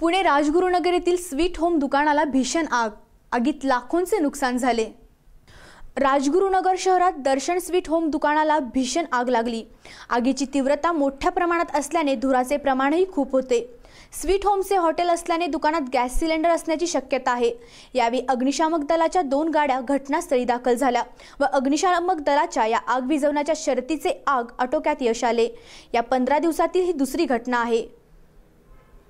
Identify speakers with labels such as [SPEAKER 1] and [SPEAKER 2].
[SPEAKER 1] पुणे राजगुरुनगर येथील sweet home दुकानाला भीषण आग आगीत लाखोंचे नुकसान झाले राजगुरुनगर शहरात दर्शन स्वीट होम दुकानाला भीषण आग लागली आगीची तीव्रता मोठ्या प्रमाणात असल्याने धुराचे प्रमाणही खूप होते स्वीट होमचे हॉटेल असल्याने दुकानात गॅस सिलेंडर असण्याची शक्यता आहे यावेळी अग्निशामक दलाच्या दोन गाड्या घटनास्थळी दाखल झाल्या व अग्निशामक दलाच्या या आग विझवण्याच्या शर्तीचे आग आटोक्यात यश आले या पंधरा दिवसातील ही दुसरी घटना आहे